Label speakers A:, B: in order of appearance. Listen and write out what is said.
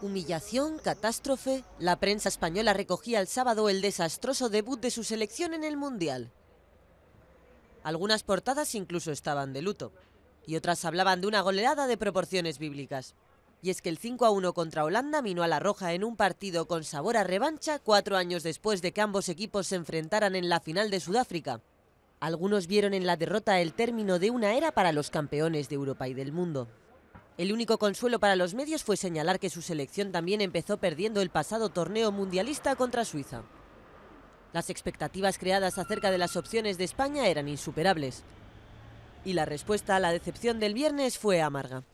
A: Humillación, catástrofe. La prensa española recogía el sábado el desastroso debut de su selección en el Mundial. Algunas portadas incluso estaban de luto y otras hablaban de una goleada de proporciones bíblicas. Y es que el 5 a 1 contra Holanda minó a la roja en un partido con sabor a revancha cuatro años después de que ambos equipos se enfrentaran en la final de Sudáfrica. Algunos vieron en la derrota el término de una era para los campeones de Europa y del mundo. El único consuelo para los medios fue señalar que su selección también empezó perdiendo el pasado torneo mundialista contra Suiza. Las expectativas creadas acerca de las opciones de España eran insuperables. Y la respuesta a la decepción del viernes fue amarga.